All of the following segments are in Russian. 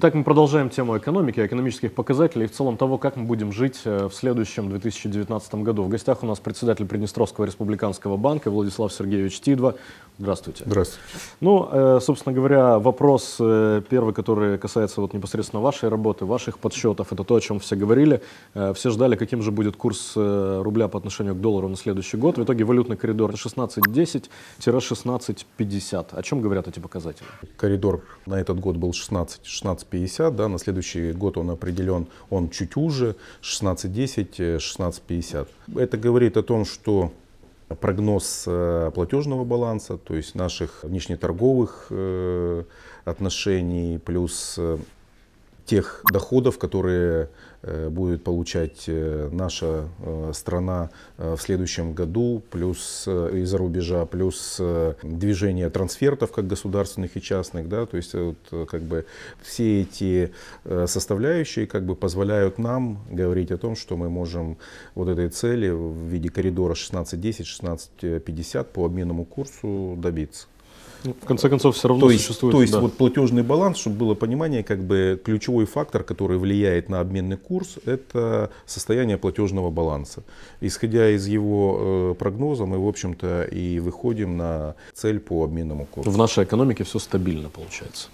Итак, мы продолжаем тему экономики, экономических показателей и в целом того, как мы будем жить э, в следующем 2019 году. В гостях у нас председатель Приднестровского республиканского банка Владислав Сергеевич Тидва. Здравствуйте. Здравствуйте. Ну, э, собственно говоря, вопрос э, первый, который касается вот непосредственно вашей работы, ваших подсчетов, это то, о чем все говорили. Все ждали, каким же будет курс рубля по отношению к доллару на следующий год. В итоге валютный коридор 16.10-16.50. О чем говорят эти показатели? Коридор на этот год был 16, 16 16.50, да, на следующий год он определен, он чуть уже, 16.10, 16.50. Э, Это говорит о том, что прогноз э, платежного баланса, то есть наших внешнеторговых э, отношений, плюс тех доходов, которые э, будет получать э, наша э, страна в следующем году, плюс из-за рубежа, плюс движение трансфертов как государственных и частных, да, то есть вот, как бы все эти составляющие как бы позволяют нам говорить о том, что мы можем вот этой цели в виде коридора 16-10, 16-50 по обменному курсу добиться. Ну, в конце концов, все равно то существует. То есть да. вот платежный баланс, чтобы было понимание, как бы ключевой фактор, который влияет на обменный курс, это состояние платежного баланса. Исходя из его э, прогноза, мы, в общем-то, и выходим на цель по обменному курсу. В нашей экономике все стабильно получается.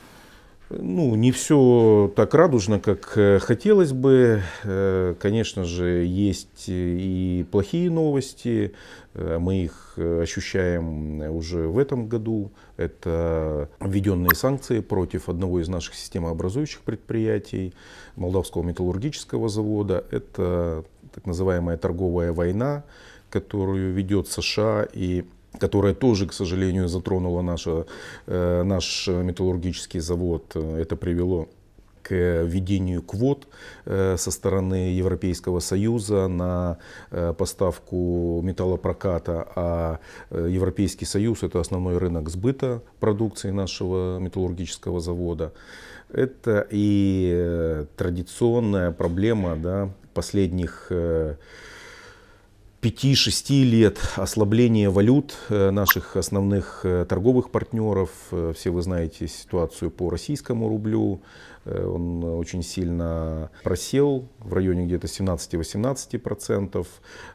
Ну, не все так радужно, как э, хотелось бы. Э, конечно же, есть э, и плохие новости. Мы их ощущаем уже в этом году. Это введенные санкции против одного из наших системообразующих предприятий, Молдавского металлургического завода. Это так называемая торговая война, которую ведет США и которая тоже, к сожалению, затронула наша, э, наш металлургический завод. Это привело к э, введению квот э, со стороны Европейского Союза на поставку металлопроката, а Европейский Союз – это основной рынок сбыта продукции нашего металлургического завода. Это и традиционная проблема да, последних 5-6 лет ослабления валют э, наших основных э, торговых партнеров. Э, все вы знаете ситуацию по российскому рублю. Он очень сильно просел в районе где-то 17-18%.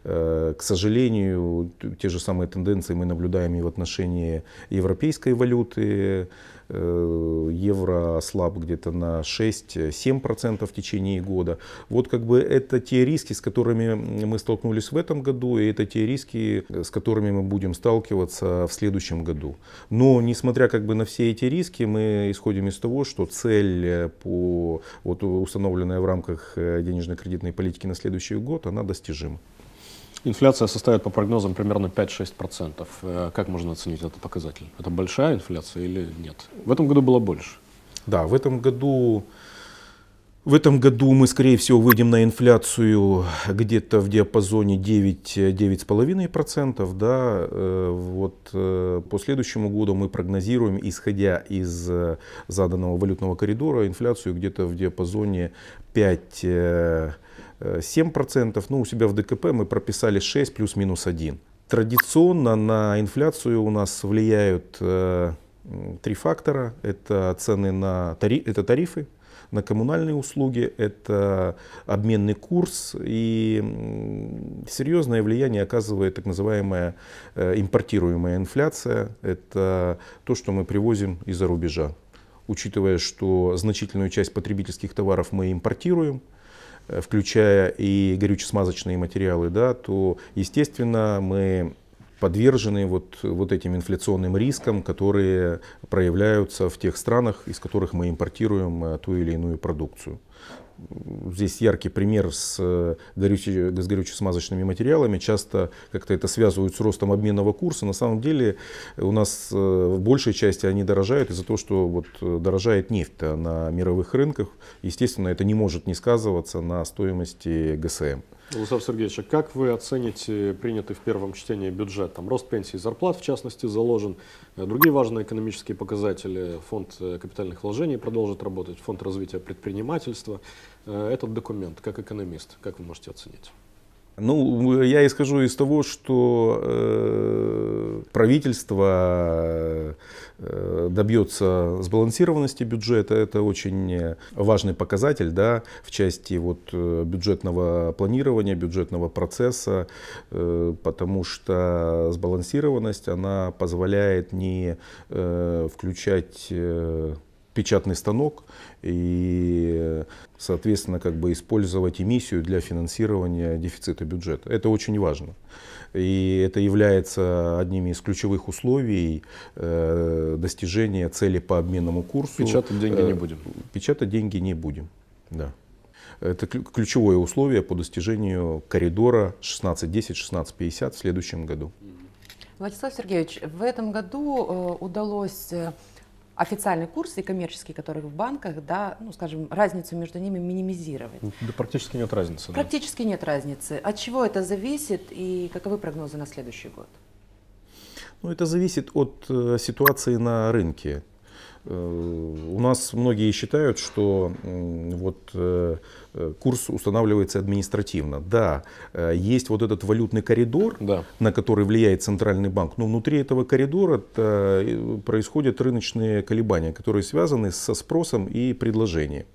К сожалению, те же самые тенденции мы наблюдаем и в отношении европейской валюты. Э, евро слаб где-то на 6-7% в течение года. Вот как бы это те риски, с которыми мы столкнулись в этом году, и это те риски, э, с которыми мы будем сталкиваться в следующем году. Но несмотря как бы на все эти риски, мы исходим из того, что цель э, по вот, установленная в рамках денежно-кредитной политики на следующий год, она достижима. Инфляция составит по прогнозам примерно 5-6%. Э, как можно оценить этот показатель? Это большая инфляция или нет? В этом году было больше. Да, в этом году в этом году мы, скорее всего, выйдем на инфляцию где-то в диапазоне 9-9,5%. Э, да? Э, вот э, по следующему году мы прогнозируем, исходя из заданного валютного коридора, инфляцию где-то в диапазоне 5 7%, ну у себя в ДКП мы прописали 6 плюс-минус 1. Традиционно на инфляцию у нас влияют три фактора. Это цены на тари это тарифы, на коммунальные услуги, это обменный курс и серьезное влияние оказывает так называемая э, импортируемая инфляция. Это то, что мы привозим из-за рубежа. Учитывая, что значительную часть потребительских товаров мы импортируем, э, включая и горюче-смазочные материалы, да, то, естественно, мы подвержены вот, вот этим инфляционным рискам, которые проявляются в тех странах, из которых мы импортируем э, ту или иную продукцию. Здесь яркий пример с, э, горюче, с горюче-смазочными материалами. Часто как-то это связывают с ростом обменного курса. На самом деле у нас э, в большей части они дорожают из-за того, что вот дорожает нефть на мировых рынках. Естественно, это не может не сказываться на стоимости ГСМ. Владислав Сергеевич, а как вы оцените принятый в первом чтении бюджет? Там рост пенсий и зарплат, в частности, заложен. Э, другие важные экономические показатели. Фонд э, капитальных вложений продолжит работать, фонд развития предпринимательства. Э, этот документ, как экономист, как вы можете оценить? Ну, я исхожу из того, что э, правительство э, добьется сбалансированности бюджета. Это очень важный показатель да, в части вот, э, бюджетного планирования, бюджетного процесса, э, потому что сбалансированность она позволяет не э, включать э, печатный станок и, соответственно, как бы использовать эмиссию для финансирования дефицита бюджета. Это очень важно. И это является одними из ключевых условий э, достижения цели по обменному курсу. Печатать деньги э, не будем. Печатать деньги не будем, да. Это ключевое условие по достижению коридора 1610-1650 в следующем году. Владислав Сергеевич, в этом году э, удалось официальный курс и коммерческий, который в банках, да, ну, скажем, разницу между ними минимизировать. Да практически нет разницы. Практически да. нет разницы. От чего это зависит и каковы прогнозы на следующий год? Ну, это зависит от э, ситуации на рынке. Э, у нас многие считают, что вот э, э, курс устанавливается административно. Да, э, есть вот этот валютный коридор, да. на который влияет центральный банк, но внутри этого коридора происходят рыночные колебания, которые связаны со спросом и предложением.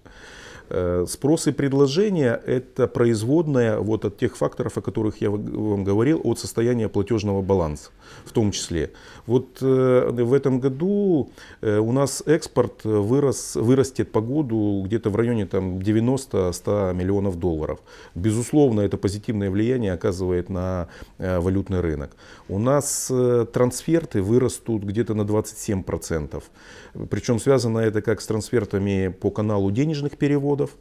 Э, спрос и предложение – это производная вот от тех факторов, о которых я вам говорил, от состояния платежного баланса в том числе. Вот э, в этом году э, у нас экспорт вырос, вырастет по году где-то в районе там, 90-100 миллионов долларов. Безусловно, это позитивное влияние оказывает на валютный рынок. У нас трансферты вырастут где-то на 27%. Причем связано это как с трансфертами по каналу денежных переводов, доходов,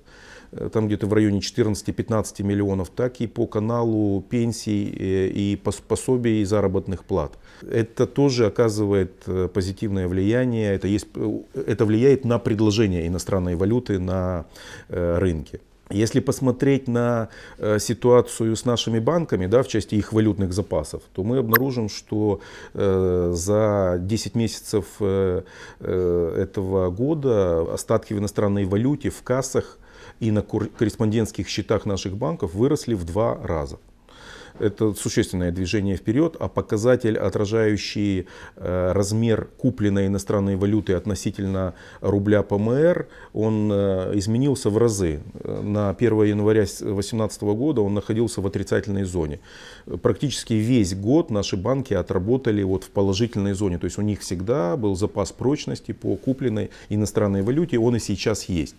э, там где-то в районе 14-15 миллионов, так и по каналу пенсий э, и пособий и заработных плат. Это тоже оказывает э, позитивное влияние, это, есть, это влияет на предложение иностранной валюты на рынке. Если посмотреть на э, ситуацию с нашими банками да, в части их валютных запасов, то мы обнаружим, что э, за 10 месяцев э, этого года остатки в иностранной валюте в кассах и на корреспондентских счетах наших банков выросли в два раза это существенное движение вперед, а показатель, отражающий э, размер купленной иностранной валюты относительно рубля ПМР, он э, изменился в разы. На 1 января 2018 года он находился в отрицательной зоне. Практически весь год наши банки отработали вот в положительной зоне, то есть у них всегда был запас прочности по купленной иностранной валюте, он и сейчас есть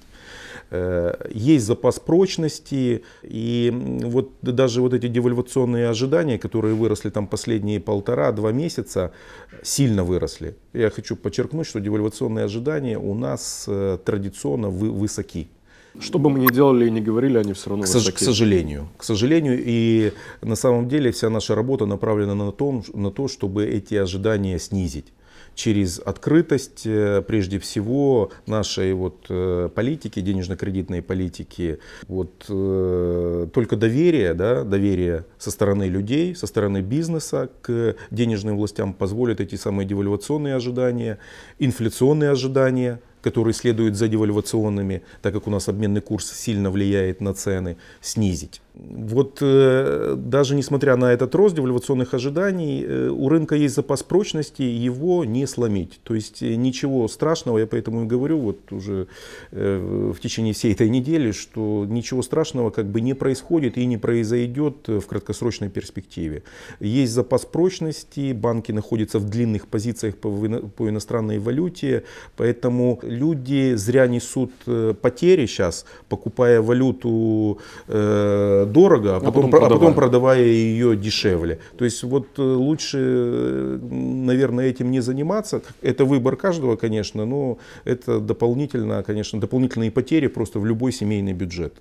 э, есть запас прочности, и вот даже вот эти девальвационные инфляционные ожидания, которые выросли там последние полтора-два месяца, сильно выросли. Я хочу подчеркнуть, что девальвационные ожидания у нас э, традиционно вы, высоки. Что бы мы ни делали и не говорили, они все равно к, высоки. К сожалению. К сожалению. И на самом деле вся наша работа направлена на то, на то чтобы эти ожидания снизить через открытость, э, прежде всего, нашей вот э, политики, денежно-кредитной политики. Вот э, только доверие, да, доверие со стороны людей, со стороны бизнеса к денежным властям позволит эти самые девальвационные ожидания, инфляционные ожидания, которые следуют за девальвационными, так как у нас обменный курс сильно влияет на цены, снизить. Вот э, даже несмотря на этот рост девальвационных ожиданий, э, у рынка есть запас прочности, его не сломить. То есть э, ничего страшного, я поэтому и говорю вот уже в течение всей этой недели, что ничего страшного как бы не происходит и не произойдет в краткосрочной перспективе. Есть запас прочности, банки находятся в длинных позициях по иностранной валюте, поэтому люди зря несут потери сейчас, покупая валюту дорого, а потом, а потом, продавая. продавая ее дешевле. То есть вот э, лучше, э, наверное, этим не заниматься. Это выбор каждого, конечно, но это дополнительно, конечно, дополнительные потери просто в любой семейный бюджет.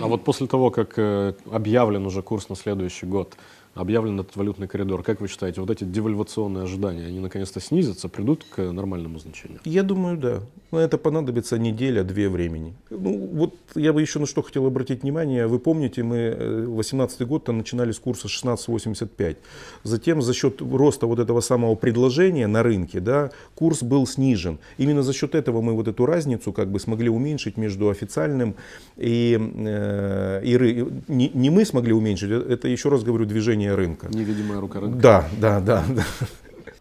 А вот после того, как э, объявлен уже курс на следующий год, объявлен этот валютный коридор. Как вы считаете, вот эти девальвационные ожидания, они наконец-то снизятся, придут к нормальному значению? Я думаю, да. Но это понадобится неделя-две времени. Ну, вот я бы еще на что хотел обратить внимание. Вы помните, мы 18 э, год то начинали с курса 16,85. Затем за счет роста вот этого самого предложения на рынке, да, курс был снижен. Именно за счет этого мы вот эту разницу как бы смогли уменьшить между официальным и, э, и, и не, не мы смогли уменьшить, э, это еще раз говорю, движение движение рынка. Невидимая рука рынка. Да, да, да. да.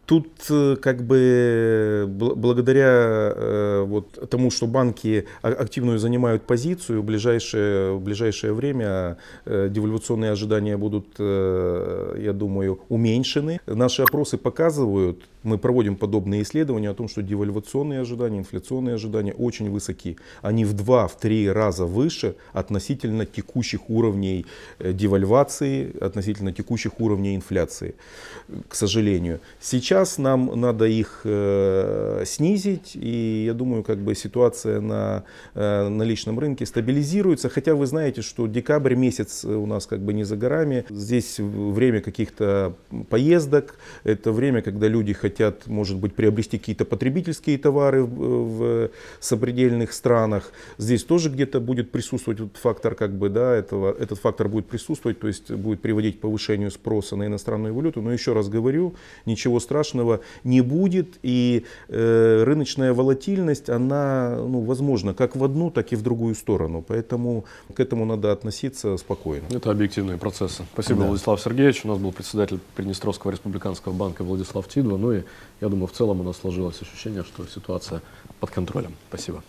Тут э, как бы благодаря э, вот тому, что банки а, активную занимают позицию, в ближайшее, в ближайшее время э, девальвационные ожидания будут, я думаю, уменьшены. Наши опросы показывают, мы проводим подобные исследования о том, что девальвационные ожидания, инфляционные ожидания очень высоки. Они в два, в три раза выше относительно текущих уровней э, девальвации, относительно текущих уровней инфляции, к сожалению. Сейчас нам надо их э, снизить, и я думаю, как бы ситуация на э, наличном рынке стабилизируется, хотя вы знаете, что декабрь месяц э, у нас как бы не за горами. Здесь время каких-то поездок, это время, когда люди хотят хотят, может быть, приобрести какие-то потребительские товары в, в сопредельных странах. Здесь тоже где-то будет присутствовать этот фактор, как бы, да, этого, этот фактор будет присутствовать, то есть будет приводить к повышению спроса на иностранную валюту. Но еще раз говорю, ничего страшного не будет, и э, рыночная волатильность, она, ну, возможно, как в одну, так и в другую сторону. Поэтому к этому надо относиться спокойно. Это объективные процессы. Спасибо, да. Владислав Сергеевич. У нас был председатель Приднестровского республиканского банка Владислав Тидва. Ну и я думаю, в целом у нас сложилось ощущение, что ситуация под контролем. Спасибо.